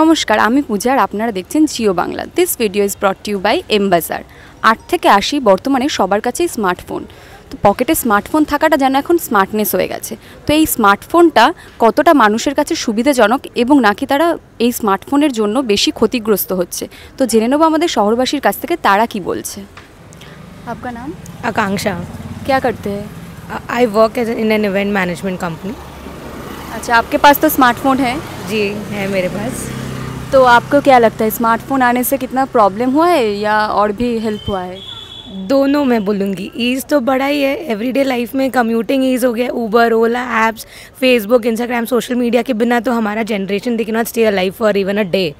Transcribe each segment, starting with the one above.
নমস্কার আমি পূজার আপনারা দেখছেন Jio Bangla this video is brought you by এমবাজার আট থেকে আশি বর্তমানে সবার কাছেই স্মার্টফোন তো পকেটে স্মার্টফোন থাকাটা যেন এখন স্মার্টনেস হয়ে গেছে তো এই স্মার্টফোনটা কতটা মানুষের কাছে সুবিধাজনক এবং নাকি তারা এই স্মার্টফোনের জন্য বেশি ক্ষতিগ্রস্ত হচ্ছে তো জেনে নেবো আমাদের শহরবাসীর কাছ থেকে তারা কি বলছে আপনার নাম আকাঙ্ক্ষা क्या করতে I work as in an event management company আচ্ছা আপকে পাস তো স্মার্টফোন হ্যাঁ জি হ্যাঁ মেরে मेरे तो आपको क्या लगता है स्मार्टफ़ोन आने से कितना प्रॉब्लम हुआ है या और भी हेल्प हुआ है दोनों मैं बोलूँगी ईज़ तो बड़ा ही है एवरीडे लाइफ में कम्यूटिंग ईज़ हो गया Uber Ola apps Facebook Instagram social media के बिना तो हमारा जनरेशन दिख not stay life for even a day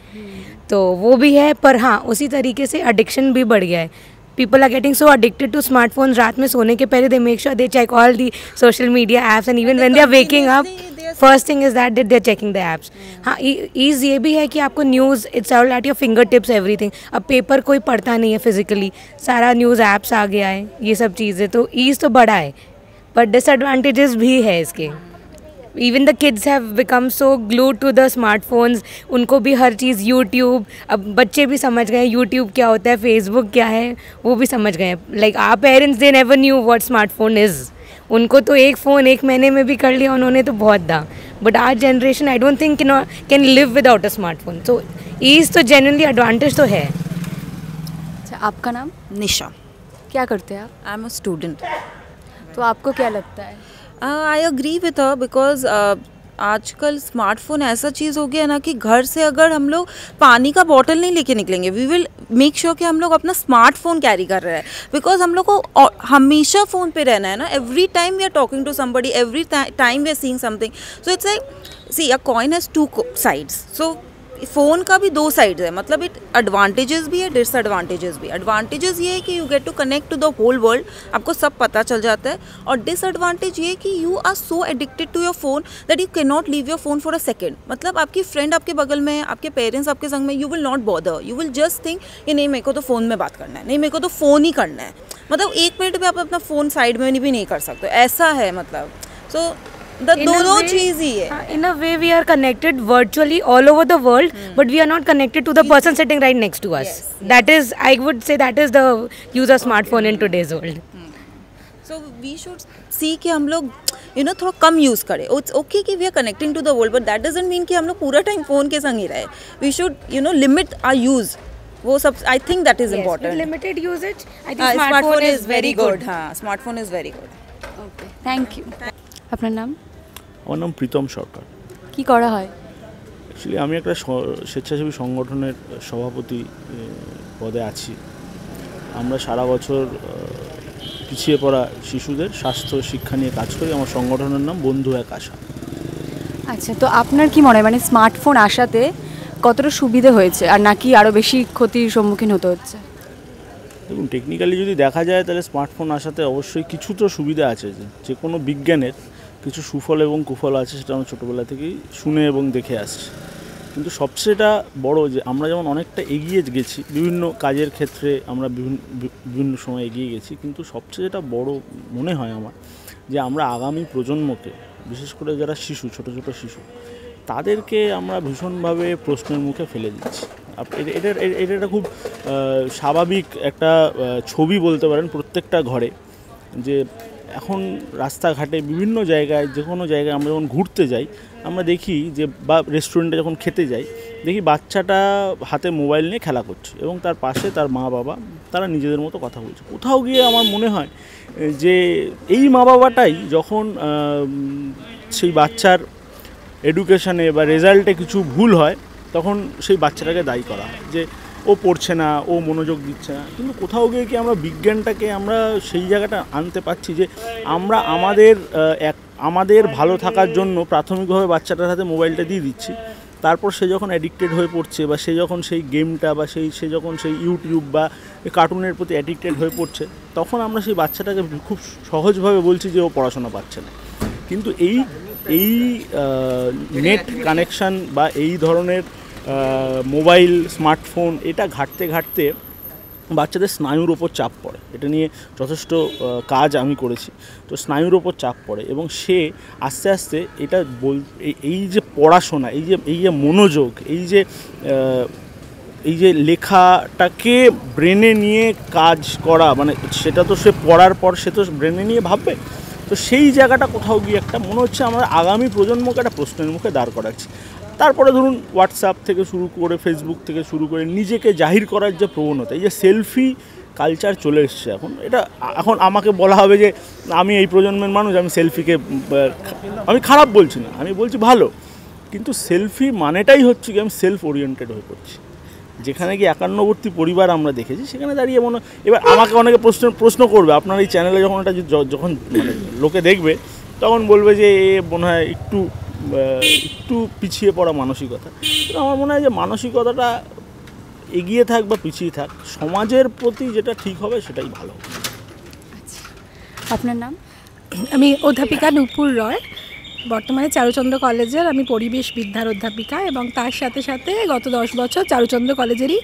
तो वो भी है पर हाँ उसी तरीके से अडिक्शन भी बढ़ गया है people are getting so addicted to smartphone रात में सोने के पहले they make sure they check all the social media apps and even when they are waking up first thing is that they're checking the apps हाँ ease e, ये भी है कि आपको news it's all at your fingertips everything अब paper कोई पढ़ता नहीं है फिजिकली सारा न्यूज़ ऐप्स आ गया है ये सब चीज़ें तो ईज़ तो बड़ा है बट डिसएडवांटेजेस भी है इसके even the kids have become so glue to the smartphones उनको भी हर चीज़ यूट्यूब अब बच्चे भी समझ गए यूट्यूब क्या होता है फेसबुक क्या है वो भी समझ गए like our parents they never knew what smartphone is उनको तो एक फ़ोन एक महीने में भी कर लिया उन्होंने तो बहुत दा but our generation I don't think can live without a smartphone so is तो जेनरली एडवांटेज तो है अच्छा आपका नाम निशा क्या करते हैं आप आई एम अ स्टूडेंट तो आपको क्या लगता है आई अग्री विथ बिकॉज आजकल स्मार्टफोन ऐसा चीज़ हो गया ना कि घर से अगर हम लोग पानी का बॉटल नहीं लेके निकलेंगे वी विल मेक श्योर कि हम लोग अपना स्मार्टफोन कैरी कर रहे हैं बिकॉज हम लोग को हमेशा फ़ोन पे रहना है ना every time we are talking to somebody every time we are seeing something so it's like see a coin has two sides so phone का भी दो साइड्स है मतलब इट एडवांटेजेस भी है डिसएडवांटेजेस भी एडवांटेजेस ये है कि you get to connect to the whole world आपको सब पता चल जाता है और डिसएडवांटेज ये कि you are so addicted to your phone that you can not leave your phone for a second मतलब आपकी फ्रेंड आपके बगल में आपके पेरेंट्स आपके संग में you will not bother you will just think कि नहीं मेरे को तो फ़ोन में बात करना है नहीं मेरे को तो फ़ोन ही करना है मतलब एक मिनट में आप अपना फ़ोन साइड में भी नहीं कर सकते ऐसा है मतलब सो so, दोनों चीज ही है इन अ वे हम लोग ही रहे अपना नाम আমার নাম প্রীতম সরকার কি করা হয় অ্যাকচুয়ালি আমি একটা স্বেচ্ছাসেবী সংগঠনের সভাপতি পদে আছি আমরা সারা বছর পিছিয়ে পড়া শিশুদের স্বাস্থ্য শিক্ষা নিয়ে কাজ করি আমার সংগঠনের নাম বন্ধু এক আশা আচ্ছা তো আপনার কি মনে হয় মানে স্মার্টফোন আসাতে কতটা সুবিধে হয়েছে আর নাকি আরও বেশি ক্ষতির সম্মুখীন হতে হচ্ছে দেখুন টেকনিক্যালি যদি দেখা যায় তাহলে স্মার্টফোন আসাতে অবশ্যই কিছু তো সুবিধা আছে যে কোনো বিজ্ঞানের কিছু সুফল এবং কুফল আছে সেটা আমরা ছোটোবেলা থেকেই শুনে এবং দেখে আসছি কিন্তু সবচেয়েটা বড় যে আমরা যেমন অনেকটা এগিয়ে গেছি বিভিন্ন কাজের ক্ষেত্রে আমরা বিভিন্ন বিভিন্ন সময় এগিয়ে গেছি কিন্তু সবচেয়ে যেটা বড় মনে হয় আমার যে আমরা আগামী প্রজন্মকে বিশেষ করে যারা শিশু ছোট ছোট শিশু তাদেরকে আমরা ভীষণভাবে প্রশ্নের মুখে ফেলে দিচ্ছি এটা এটা একটা খুব স্বাভাবিক একটা ছবি বলতে পারেন প্রত্যেকটা ঘরে যে এখন রাস্তাঘাটে বিভিন্ন জায়গায় যে কোনো জায়গায় আমরা যখন ঘুরতে যাই আমরা দেখি যে বা রেস্টুরেন্টে যখন খেতে যাই দেখি বাচ্চাটা হাতে মোবাইল নিয়ে খেলা করছে এবং তার পাশে তার মা বাবা তারা নিজেদের মতো কথা বলছে কোথাও গিয়ে আমার মনে হয় যে এই মা বাবাটাই যখন সেই বাচ্চার এডুকেশানে বা রেজাল্টে কিছু ভুল হয় তখন সেই বাচ্চাটাকে দায়ী করা হয় যে ও পড়ছে না ও মনোযোগ দিচ্ছে না কিন্তু কোথাও গিয়ে কি আমরা বিজ্ঞানটাকে আমরা সেই জায়গাটা আনতে পারছি যে আমরা আমাদের এক আমাদের ভালো থাকার জন্য প্রাথমিকভাবে বাচ্চাটার হাতে মোবাইলটা দিয়ে দিচ্ছি তারপর সে যখন অ্যাডিক্টেড হয়ে পড়ছে বা সে যখন সেই গেমটা বা সেই সে যখন সেই ইউটিউব বা কার্টুনের প্রতি অ্যাডিক্টেড হয়ে পড়ছে তখন আমরা সেই বাচ্চাটাকে খুব সহজভাবে বলছি যে ও পড়াশোনা পাচ্ছে না কিন্তু এই এই নেট কানেকশান বা এই ধরনের মোবাইল স্মার্টফোন এটা ঘাটতে ঘাটতে বাচ্চাদের স্নায়ুর ওপর চাপ পড়ে এটা নিয়ে যথেষ্ট কাজ আমি করেছি তো স্নায়ুর ওপর চাপ পড়ে এবং সে আস্তে আস্তে এটা বল এই যে পড়াশোনা এই যে এই যে মনোযোগ এই যে এই যে লেখাটাকে ব্রেনে নিয়ে কাজ করা মানে সেটা তো সে পড়ার পর সে তো ব্রেনে নিয়ে ভাববে তো সেই জায়গাটা কোথাও গিয়ে একটা মনে হচ্ছে আমরা আগামী প্রজন্মকে একটা প্রশ্নের মুখে দাঁড় করাচ্ছি তারপরে ধরুন হোয়াটসঅ্যাপ থেকে শুরু করে ফেসবুক থেকে শুরু করে নিজেকে জাহির করার যে প্রবণতা এই যে সেলফি কালচার চলে এসছে এখন এটা এখন আমাকে বলা হবে যে আমি এই প্রজন্মের মানুষ আমি সেলফিকে আমি খারাপ বলছি না আমি বলছি ভালো কিন্তু সেলফি মানেটাই হচ্ছে কি আমি সেলফ ওরিয়েন্টেড হয়ে পড়ছি যেখানে কি একান্নবর্তী পরিবার আমরা দেখেছি সেখানে দাঁড়িয়ে মনে এবার আমাকে অনেকে প্রশ্ন প্রশ্ন করবে আপনার এই চ্যানেলে যখন এটা যখন মানে লোকে দেখবে তখন বলবে যে মনে হয় একটু একটু পিছিয়ে পড়া মানসিকতা আমার মনে হয় যে মানসিকতাটা এগিয়ে থাক বা পিছিয়ে থাক সমাজের প্রতি যেটা ঠিক হবে সেটাই ভালো আচ্ছা, আপনার নাম আমি অধ্যাপিকা নুপুর রয় বর্তমানে চারুচন্দ্র কলেজের আমি পরিবেশ বিদ্যার অধ্যাপিকা এবং তার সাথে সাথে গত দশ বছর চারুচন্দ্র কলেজেরই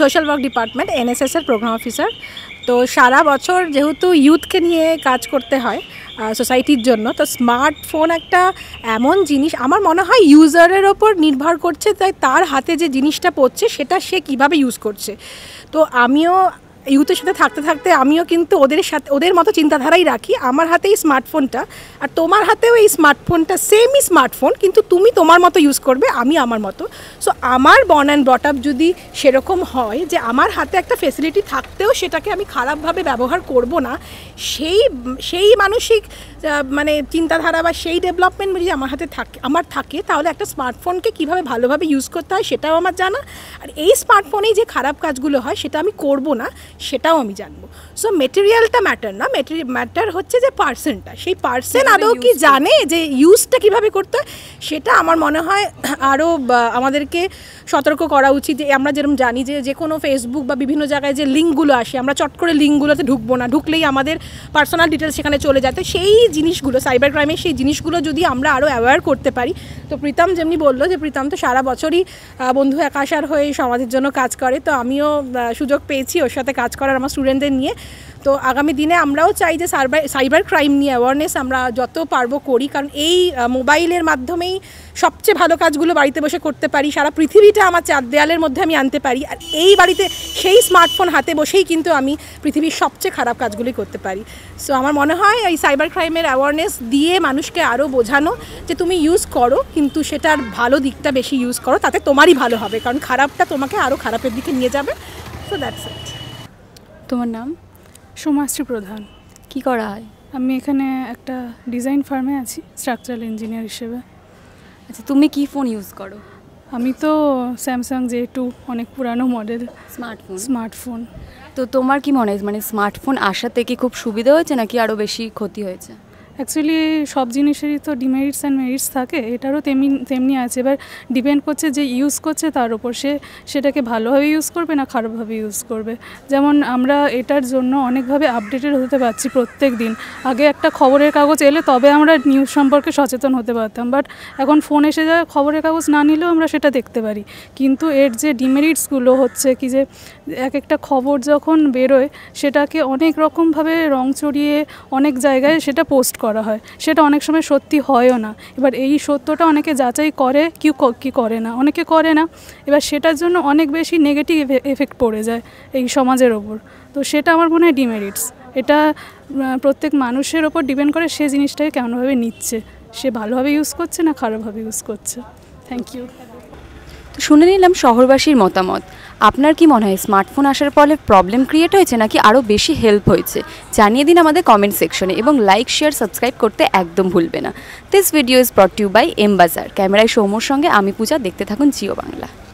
সোশ্যাল ওয়ার্ক ডিপার্টমেন্ট এনএসএসের প্রোগ্রাম অফিসার তো সারা বছর যেহেতু ইউথকে নিয়ে কাজ করতে হয় সোসাইটির জন্য তো স্মার্টফোন একটা এমন জিনিস আমার মনে হয় ইউজারের ওপর নির্ভর করছে তাই তার হাতে যে জিনিসটা পড়ছে সেটা সে কিভাবে ইউজ করছে তো আমিও ইউথের সাথে থাকতে থাকতে আমিও কিন্তু ওদের সাথে ওদের মতো চিন্তাধারাই রাখি আমার হাতে এই স্মার্টফোনটা আর তোমার হাতেও এই স্মার্টফোনটা সেমই স্মার্টফোন কিন্তু তুমি তোমার মতো ইউজ করবে আমি আমার মতো সো আমার বন অ্যান্ড ব্রট আপ যদি সেরকম হয় যে আমার হাতে একটা ফেসিলিটি থাকতেও সেটাকে আমি খারাপভাবে ব্যবহার করব না সেই সেই মানসিক মানে চিন্তাধারা বা সেই ডেভেলপমেন্ট যদি আমার হাতে থাকে আমার থাকে তাহলে একটা স্মার্টফোনকে কিভাবে ভালোভাবে ইউজ করতে হয় সেটাও আমার জানা আর এই স্মার্টফোনেই যে খারাপ কাজগুলো হয় সেটা আমি করব না সেটাও আমি জানবো সো মেটেরিয়ালটা ম্যাটার না ম্যাটার হচ্ছে যে পার্সনটা সেই পার্সন আদৌ কি জানে যে ইউজটা কিভাবে করতে হয় সেটা আমার মনে হয় আরও আমাদেরকে সতর্ক করা উচিত যে আমরা যেরকম জানি যে যে কোনো ফেসবুক বা বিভিন্ন জায়গায় যে লিঙ্কগুলো আসে আমরা চট করে লিঙ্কগুলোতে ঢুকবো না ঢুকলেই আমাদের পার্সোনাল ডিটেলস সেখানে চলে যাতে সেই জিনিসগুলো সাইবার ক্রাইমের সেই জিনিসগুলো যদি আমরা আরও অ্যাওয়ার করতে পারি তো প্রীতম যেমনি বললো যে প্রীতম তো সারা বছরই বন্ধু একাশার হয়ে সমাজের জন্য কাজ করে তো আমিও সুযোগ পেয়েছি ওর সাথে কাজ কাজ করার আমার স্টুডেন্টদের নিয়ে তো আগামী দিনে আমরাও চাই যে সাইবার সাইবার ক্রাইম নিয়ে অ্যাওয়ারনেস আমরা যত পারবো করি কারণ এই মোবাইলের মাধ্যমেই সবচেয়ে ভালো কাজগুলো বাড়িতে বসে করতে পারি সারা পৃথিবীটা আমার চার দেয়ালের মধ্যে আমি আনতে পারি আর এই বাড়িতে সেই স্মার্টফোন হাতে বসেই কিন্তু আমি পৃথিবীর সবচেয়ে খারাপ কাজগুলি করতে পারি সো আমার মনে হয় এই সাইবার ক্রাইমের অ্যাওয়ারনেস দিয়ে মানুষকে আরও বোঝানো যে তুমি ইউজ করো কিন্তু সেটার ভালো দিকটা বেশি ইউজ করো তাতে তোমারই ভালো হবে কারণ খারাপটা তোমাকে আরও খারাপের দিকে নিয়ে যাবে সো দ্যাটস ইট তোমার নাম সোমাশ্রী প্রধান কি করা হয় আমি এখানে একটা ডিজাইন ফার্মে আছি স্ট্রাকচারাল ইঞ্জিনিয়ার হিসেবে আচ্ছা তুমি কি ফোন ইউজ করো আমি তো স্যামসাং জে টু অনেক পুরানো মডেল স্মার্টফোন স্মার্টফোন তো তোমার কি মনে হয় মানে স্মার্টফোন আসা থেকে খুব সুবিধা হয়েছে নাকি আরও বেশি ক্ষতি হয়েছে অ্যাকচুয়ালি সব জিনিসেরই তো ডিমেরিটস অ্যান্ড মেরিটস থাকে এটারও তেমনি তেমনি আছে এবার ডিপেন্ড করছে যে ইউজ করছে তার উপর সে সেটাকে ভালোভাবে ইউজ করবে না খারাপভাবে ইউজ করবে যেমন আমরা এটার জন্য অনেকভাবে আপডেটেড হতে পারছি প্রত্যেক দিন আগে একটা খবরের কাগজ এলে তবে আমরা নিউজ সম্পর্কে সচেতন হতে পারতাম বাট এখন ফোন এসে যা খবরের কাগজ না নিলেও আমরা সেটা দেখতে পারি কিন্তু এর যে ডিমেরিটসগুলো হচ্ছে কি যে এক একটা খবর যখন বেরোয় সেটাকে অনেক রকমভাবে রং চড়িয়ে অনেক জায়গায় সেটা পোস্ট করে করা হয় সেটা অনেক সময় সত্যি হয়ও না এবার এই সত্যটা অনেকে যাচাই করে কি কী করে না অনেকে করে না এবার সেটার জন্য অনেক বেশি নেগেটিভ এফেক্ট পড়ে যায় এই সমাজের ওপর তো সেটা আমার মনে হয় ডিমেরিটস এটা প্রত্যেক মানুষের ওপর ডিপেন্ড করে সে জিনিসটাকে কেমনভাবে নিচ্ছে সে ভালোভাবে ইউজ করছে না খারাপভাবে ইউজ করছে থ্যাংক ইউ তো শুনে নিলাম শহরবাসীর মতামত আপনার কি মনে হয় স্মার্টফোন আসার ফলে প্রবলেম ক্রিয়েট হয়েছে নাকি আরও বেশি হেল্প হয়েছে জানিয়ে দিন আমাদের কমেন্ট সেকশনে এবং লাইক শেয়ার সাবস্ক্রাইব করতে একদম ভুলবে না this video is brought you by M Bazaar ক্যামেরায় সৌম্যর সঙ্গে আমি পূজা দেখতে থাকুন জিও বাংলা